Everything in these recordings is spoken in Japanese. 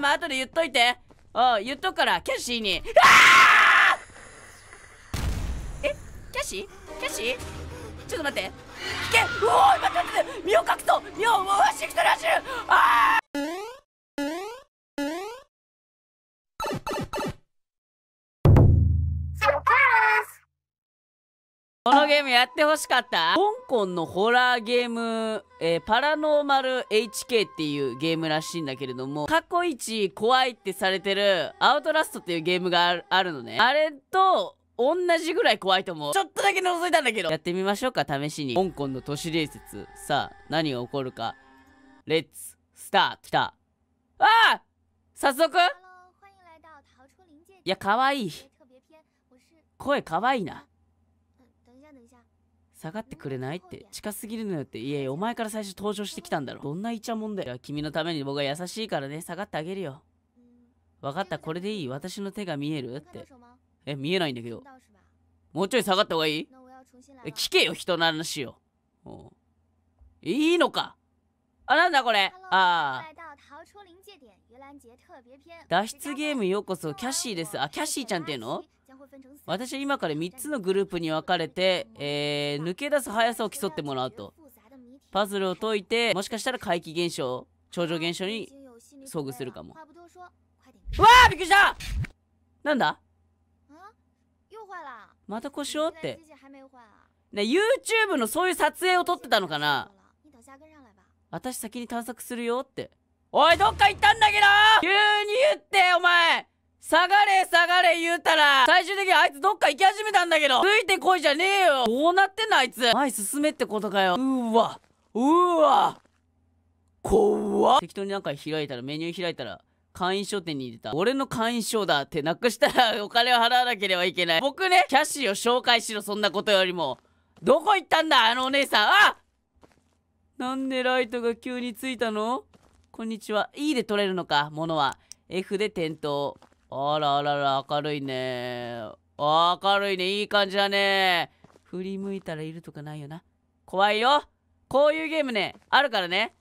まあ後で言っといてあう言っとくからキャシーにあえキャシーキャシーちょっと待って危険うお待って待って身を隠そう身をわし一人走るああゲームやってほしかった香港のホラーゲーム、えー、パラノーマル HK っていうゲームらしいんだけれども、過去一怖いってされてるアウトラストっていうゲームがあるのね。あれと、同じぐらい怖いと思う。ちょっとだけ覗いたんだけど。やってみましょうか、試しに。香港の都市伝説。さあ、何が起こるか。レッツ、スタート。来た。ああ早速いや、かわいい。声かわいいな。下がってくれないって近すぎるのよっていやいやお前から最初登場してきたんだろどんなイチャもんだよ君のために僕は優しいからね下がってあげるよ分かったこれでいい私の手が見えるってえ見えないんだけどもうちょい下がった方がいいえ聞けよ人の話よいいのかあなんだこれああ脱出ゲームようこそキャシーですあキャシーちゃんっていうの私は今から3つのグループに分かれて、えー、抜け出す速さを競ってもらうとパズルを解いてもしかしたら怪奇現象超常現象に遭遇するかもうわあびっくりしたなんだまた腰をってね YouTube のそういう撮影を撮ってたのかな私先に探索するよっておいどっか行ったんだけど急に言ってお前下がれ下がれ言うたら、最終的にあいつどっか行き始めたんだけど、ついてこいじゃねえよどうなってんのあいつ前進めってことかよ。うわ、うわ、こわ適当になんか開いたら、メニュー開いたら、会員証店に入れた。俺の会員証だってなくしたら お金を払わなければいけない。僕ね、キャッシーを紹介しろ、そんなことよりも。どこ行ったんだあのお姉さん。あなんでライトが急についたのこんにちは。E で取れるのか、ものは。F で点灯。あらあらあら、明るいね。あ明るいね。いい感じだね。振り向いたらいるとかないよな。怖いよ。こういうゲームね、あるからね。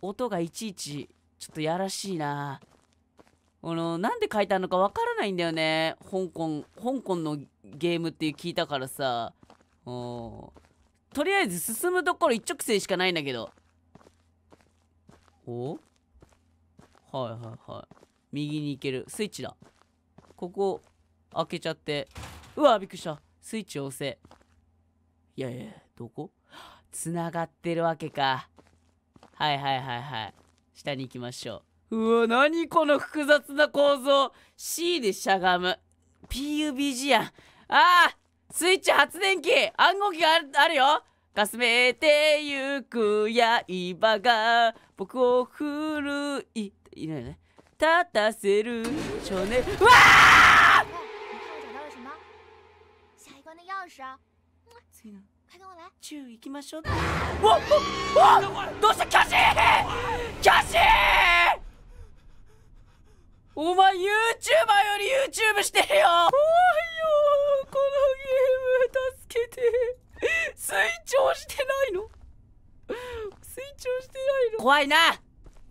音がいちいち、ちょっとやらしいな。この、なんで書いてあるのかわからないんだよね。香港、香港のゲームって聞いたからさ。ん。とりあえず進むところ一直線しかないんだけど。おはいはいはい。右に行ける。スイッチだ。ここ、開けちゃって。うわ、びっくりした。スイッチ押せ。いやいや、どこ繋がってるわけか。はいはいはいはい。下に行きましょう。うわ、何この複雑な構造。C でしゃがむ。PUBG やん。ああスイッチ発電機暗号機があるよかすめてゆく刃が僕を振るい、いないね。立たせる少年うわあ！次呢？行きましょう。わわわ！どうしたキャシー？キャシー！お前 YouTuber より YouTube してるよ。怖いよこのゲーム助けて。成長してないの？成長してないの？怖いな。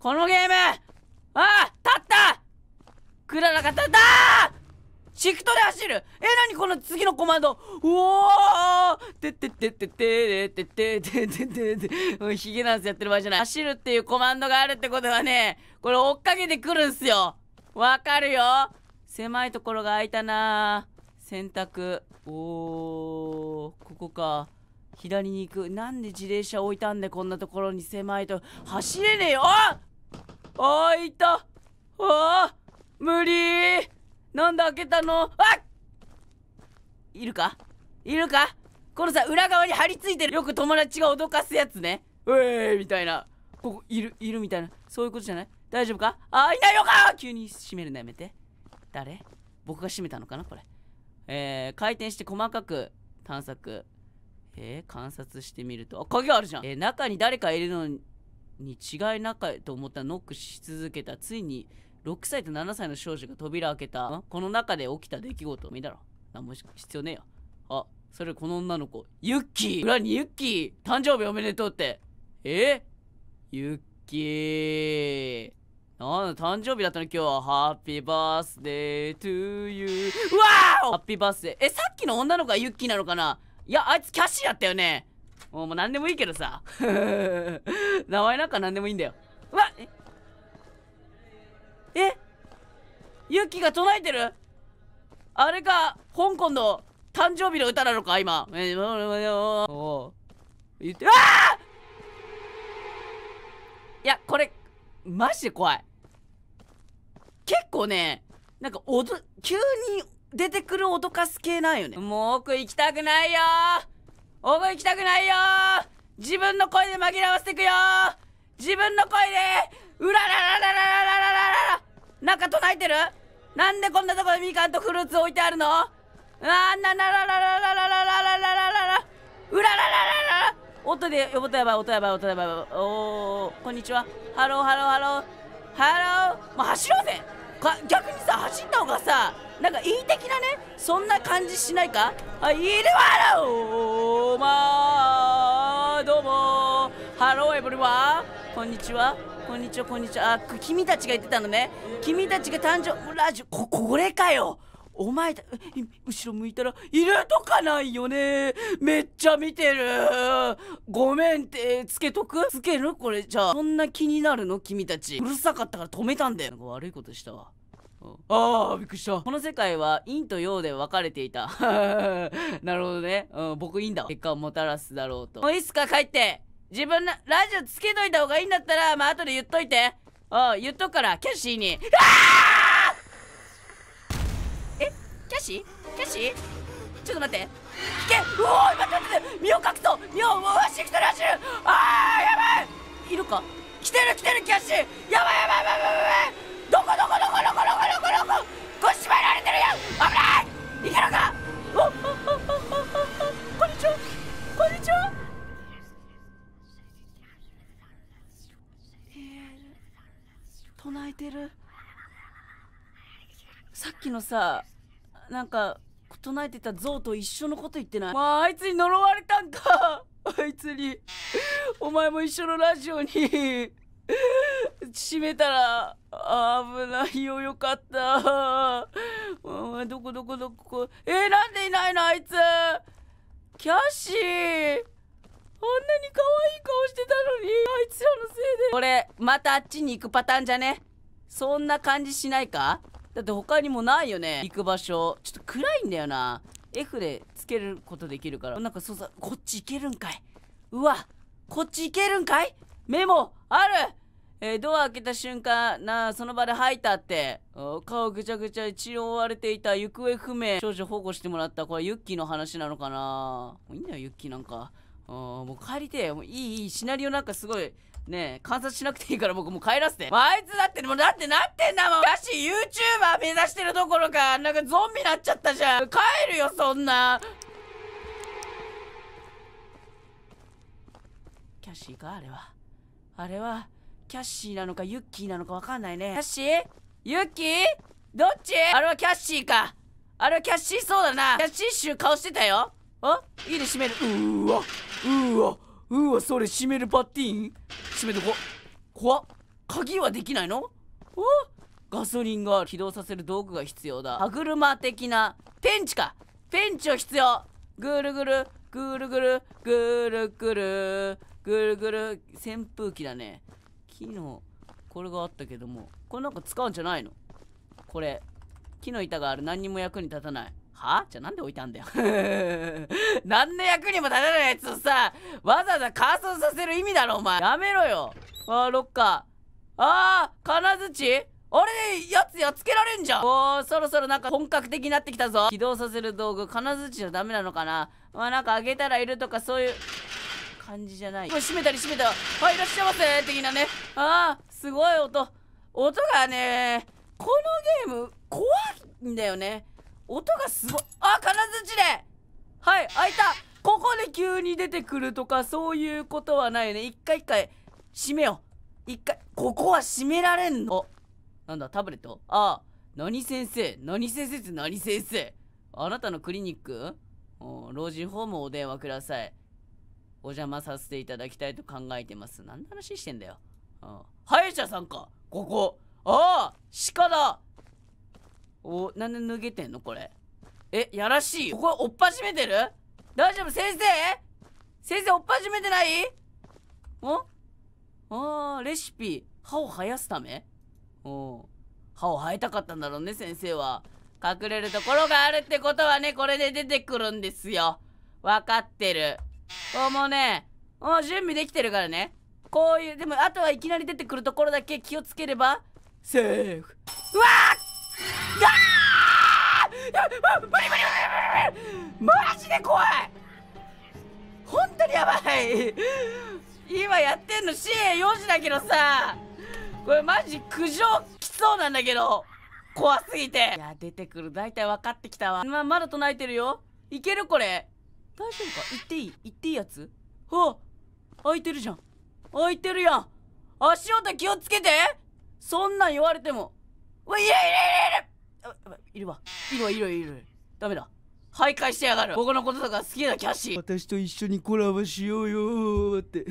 このゲーム。あ立ったクララが立ったシフトで走るえ、なにこの次のコマンドうおーてってってっててててててててヒゲダンスやってる場合じゃない。走るっていうコマンドがあるってことはね、これ追っかけてくるんすよわかるよ狭いところが空いたな洗濯。おー、ここか。左に行く。なんで自転車置いたんでこんなところに狭いと。走れねえよあーいたあ無理なんで開けたのあいるかいるかこのさ裏側に張り付いてるよく友達が脅かすやつねうえーみたいなここいるいるみたいなそういうことじゃない大丈夫かあいないのか急に閉めるのやめて誰僕が閉めたのかなこれえー、回転して細かく探索えー、観察してみるとあ鍵あるじゃん、えー、中に誰かいるのにに違いなかと思ったノックし続けたついに6歳と7歳の少女が扉開けたこの中で起きた出来事見だろ何も必要ねえよあそれこの女の子ユッキー裏にユッキー誕生日おめでとうってえユッキーなんだ誕生日だったの今日はハッピーバースデートゥーユーわーハッピーバースデーえさっきの女の子がユッキーなのかないやあいつキャシーだったよねもうもう何でもいいけどさ 名前なんか何でもいいんだようわええユキが唱えてるあれか香港の誕生日の歌なのか今言ってあいやこれマジで怖い結構ねなんかおど急に出てくる脅かす系なんよねもう奥行きたくないよー大声きたくないよ自分の声で紛らわせていくよ自分の声でうらららららららららなんか唱えてるなんでこんなとこでみかんとフルーツ置いてあるのあんならららららららららららららうららららら音で音やばい音やばい音やばいおおこんにちはハローハローハローハローもう走ろうぜか逆にさ走った方がさなんかいい的なねそんな感じしないかあいるわろまあどうもハローエブリワーこんにちはこんにちはこんにちはあ君たちが言ってたのね君たちが誕生ラジオここれかよお前だ後ろ向いたら入れとかないよねめっちゃ見てるごめんってつけとくつけるこれじゃあそんな気になるの君たちうるさかったから止めたんだよ悪いことしたわああ、びっくりした。この世界は陰と陽で分かれていた。なるほどね。うん、僕んだ。結果をもたらすだろうと。もういつっすか帰って。自分のラジオつけといた方がいいんだったら、まあ後で言っといて。ああ、言っとくから、キャッシーに。あ あキャシーキャシーちょっと待って聞けうおー待って待って身を隠そう身をうわシクトル走るあーやばいいるか来てる来てるキャシーやばいやばいやばいやばいどこどこどこどこどこどこどここっ縛られてるやん危ないいけるかおおおこんにちはこんにちは唱えてるさっきのさなんか唱えてた像と一緒のこと言ってないまああいつに呪われたんかあいつにお前も一緒のラジオに閉めたら危ないよよかったお前どこどこどこえー、なんでいないのあいつキャッシーあんなに可愛い顔してたのにあいつらのせいで俺またあっちに行くパターンじゃねそんな感じしないかだって他にもないよね行く場所ちょっと暗いんだよな F でつけることできるからなんかそうさこっち行けるんかいうわこっち行けるんかいメモあるえー、ドア開けた瞬間なあその場で吐いたって顔ぐちゃぐちゃ一応追われていた行方不明少女保護してもらったこれユッキーの話なのかなもういいんだよユッキーなんかもう帰りてもういいいいシナリオなんかすごいねえ、観察しなくていいから僕もう帰らせて。あ、いつだって、もうだってなってんだもん。だし、YouTuber 目指してるどころか、なんかゾンビになっちゃったじゃん。帰るよ、そんな。キャッシーかあれは。あれは、キャッシーなのかユッキーなのかわかんないね。キャッシーユッキーどっちあれはキャッシーか。あれはキャッシーそうだな。キャッシー集顔してたよ。あいいで閉める。うーわ。うーわ。うわそれ閉めるパッティーン閉めとこわ。っ鍵はできないのおガソリンが起動させる道具が必要だ歯車的なペンチかペンチを必要ぐるぐるぐるぐるぐるぐるぐるぐる扇風機だね木のこれがあったけどもこれなんか使うんじゃないのこれ木の板がある何にも役に立たないはじゃあなんで置いたんだよ 何の役にも立たないやつをさ、わざわざ乾燥させる意味だろ、お前。やめろよ。あー、ロッカー。ああ金槌あれ、やつやっつけられんじゃん。おー、そろそろなんか本格的になってきたぞ。起動させる道具、金槌じゃダメなのかな。まあなんかあげたらいるとかそういう感じじゃない。もう閉めたり閉めたら、はい、いらっしゃいませ的なね。ああすごい音。音がね、このゲーム、怖いんだよね。音がすごいあ金槌ではい開いたここで急に出てくるとかそういうことはないよね一回一回閉めよう一回ここは閉められんのなんだタブレットああ何先生何先生って何先生あなたのクリニック老人ホームお電話くださいお邪魔させていただきたいと考えてます何の話してんだよ歯医者さんかここああ鹿だおなんで脱げてんのこれえやらしいここはおっじめてる大丈夫先生先生おっぱじめてないおあーレシピ歯を生やすためお歯を生えたかったんだろうね先生は隠れるところがあるってことはねこれで出てくるんですよ分かってるこうもねもう準備できてるからねこういうでもあとはいきなり出てくるところだけ気をつければセーフうわーあ！無理無理無理無理マジで怖い本当にやばい今やってんの深夜4時だけどさこれマジ苦情きそうなんだけど怖すぎていや出てくる大体分かってきたわままだ唱えてるよいけるこれ大丈夫か行っていい行っていいやつあ開いてるじゃん開いてるやん足音気をつけてそんなん言われてもおい、いるいるいるいるいるわ。いるわ、いるいるいる。ダメだ。徘徊してやがる僕のこととか好きだキャッシー私と一緒にコラボしようよって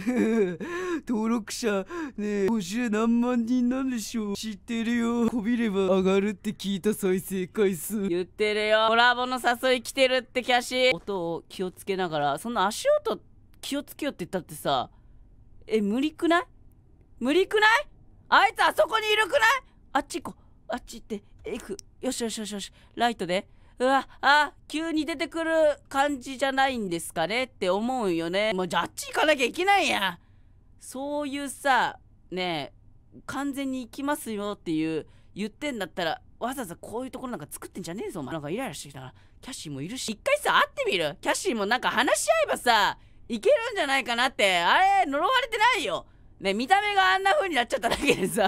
登録者ねえ今何万人なんでしょう知ってるよこびれば上がるって聞いた再生回数言ってるよコラボの誘い来てるってキャッシー音を気をつけながらそんな足音気をつけよって言ったってさえ無理くない無理くないあいつあそこにいるくないあっち行こうあっち行って行くよしよしよしよしライトでうわあ急に出てくる感じじゃないんですかねって思うよねもうじゃああっち行かなきゃいけないやそういうさね完全に行きますよっていう言ってんだったらわざわざこういうところなんか作ってんじゃねえぞお前なんかイライラしてきたなキャッシーもいるし一回さ会ってみるキャッシーもなんか話し合えばさいけるんじゃないかなってあれ呪われてないよね見た目があんな風になっちゃっただけでさ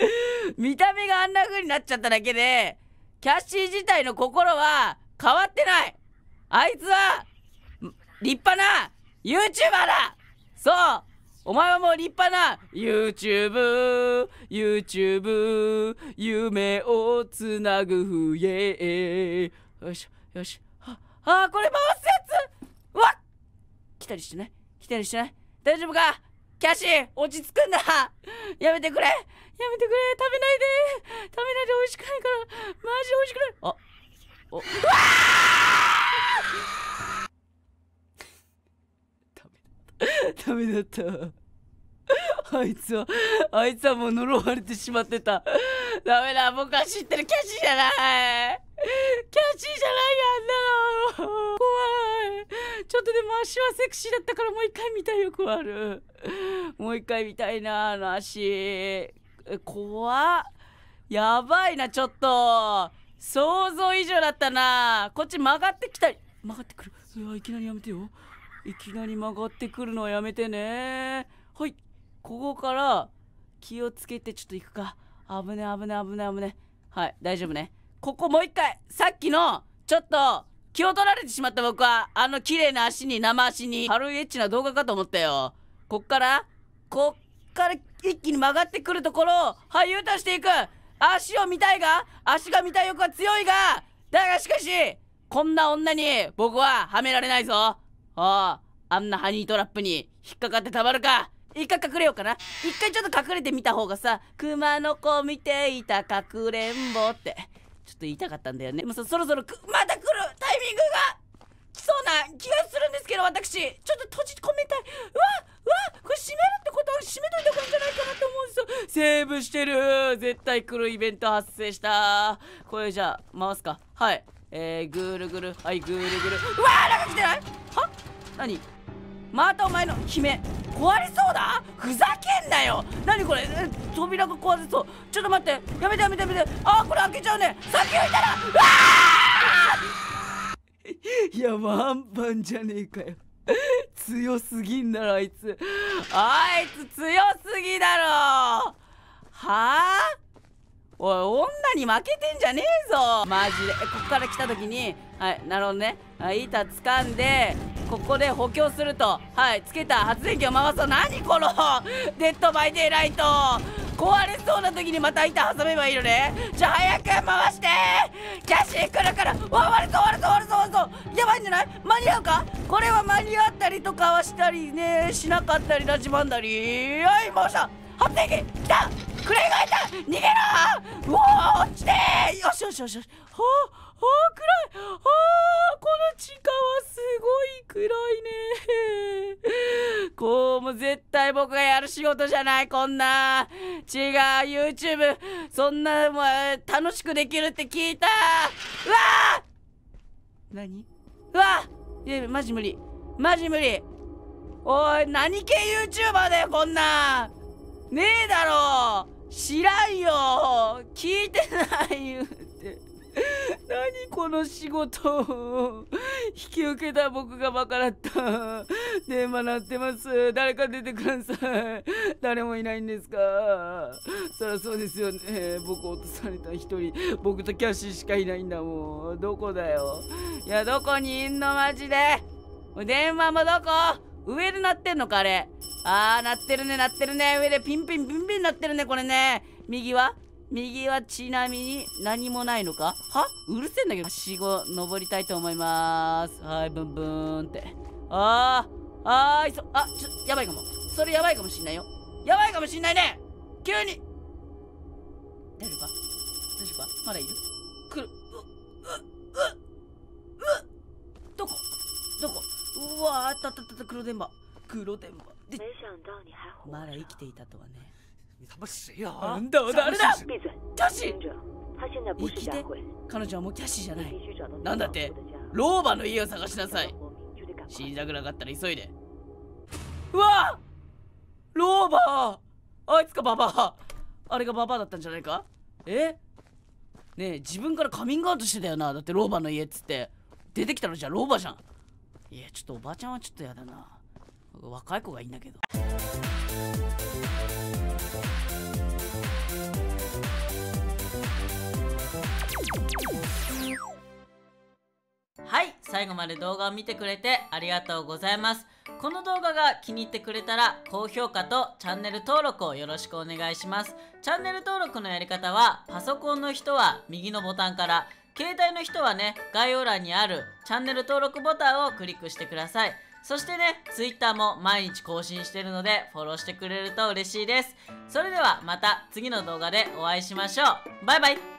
見た目があんな風になっちゃっただけで、キャッシー自体の心は変わってないあいつは、立派な YouTuber だそうお前はもう立派な YouTube、YouTube、夢をつなぐ笛。よし、よし。あ、あ、これ回すやつうわっ来たりしてない来たりしてない大丈夫かキャシー落ち着くんだやめてくれやめてくれ食べないで食べないで美味しくないからマジ美味しくないあおうわーダメだったダメだったあいつは、あいつはもう呪われてしまってた。ダメだ、僕は知ってるキャシーじゃないキャシーじゃないよ、あんなの怖いちょっとでも足はセクシーだったからもう一回見たいよ、くあるもう一回見たいな、あの足。怖やばいなちょっと想像以上だったなこっち曲がってきた曲がってくるれはいきなりやめてよいきなり曲がってくるのはやめてねはいここから気をつけてちょっと行くか危ね危ね危ね危ねはい大丈夫ねここもう一回さっきのちょっと気を取られてしまった僕はあの綺麗な足に生足に軽いエッチな動画かと思ったよこっからこっから一気に曲がってくるところを俳優としていく足を見たいが足が見たい欲は強いがだがしかしこんな女に僕ははめられないぞあああんなハニートラップに引っかかってたまるか一回隠れようかな一回ちょっと隠れてみた方がさ熊の子見ていたかくれんぼってちょっと言いたかったんだよねもうそろそろまた来るタイミングがうな気がするんですけど私ちょっと閉じ込めたいうわうわこれ閉めるってことは閉めといた方がいいんじゃないかなって思うんですよセーブしてる絶対来るイベント発生したこれじゃあ回すかはいえー、ぐるぐるはいぐるぐるうわーなんか来てないは何またお前の姫壊れそうだふざけんなよ何これ扉が壊れそうちょっと待ってやめてやめてやめてあーこれ開けちゃうね先をいたらうわーいやワンパンじゃねえかよ強すぎんだろあいつあいつ強すぎだろはあおい女に負けてんじゃねえぞマジでこっから来た時にはいなるほどね板掴んでここで補強するとはいつけた発電機を回すと何このデッドバイデイライト壊れそうな時にまた板挟めばいいのねじゃあ早く回してキャッシー来るからわ割れそう割れそう割れそう割れそうやばいんじゃない間に合うかこれは間に合ったりとかはしたりねしなかったりなじまんだりはい回した発電機来たクレンがいた逃げろうお落ちてよしよしよしよしほうあ暗いあこの地下はすごい暗いね こうも絶対僕がやる仕事じゃないこんな違う YouTube そんなもう楽しくできるって聞いたうわあ何うわいやマジ無理マジ無理おい何系 YouTuber だよこんなねえだろ知らんよ聞いてない言うて何この仕事引き受けた僕がバカだった電話鳴ってます誰か出てください誰もいないんですかそりゃそうですよね僕落とされた一人僕とキャッシーしかいないんだもんどこだよいやどこにいんのマジで電話もどこ上で鳴ってんのかあれあー鳴ってるね鳴ってるね上でピンピンピンピン鳴ってるねこれね右は右はちなみに何もないのかはうるせえんだけど。死後登りたいと思います。はい、ブンブーンって。あー、あーいそ、あ、ちょ、やばいかも。それやばいかもしんないよ。やばいかもしんないね急に大丈夫か大丈夫かまだいる来る。う、う、う、うどこどこうわあったあったあった、黒電話。黒電話。まだ生きていたとはね。你他妈谁呀、啊？等等，誰だ？キャシー。生きて彼女はもうキャシーじゃない。なんだって？老婆の家を探しなさい。死んたくなかったら急いで。うわ老婆あいつかババアあれがババアだったんじゃないかえねえ自分からカミングアウトしてたよなだって老婆の家っつって出てきたのじゃ老婆じゃんいやちょっとおばちゃんはちょっとやだな若い子がいいんだけど。はい最後まで動画を見てくれてありがとうございますこの動画が気に入ってくれたら高評価とチャンネル登録をよろしくお願いしますチャンネル登録のやり方はパソコンの人は右のボタンから携帯の人はね概要欄にあるチャンネル登録ボタンをクリックしてくださいそしてね、Twitter も毎日更新してるので、フォローしてくれると嬉しいです。それではまた次の動画でお会いしましょう。バイバイ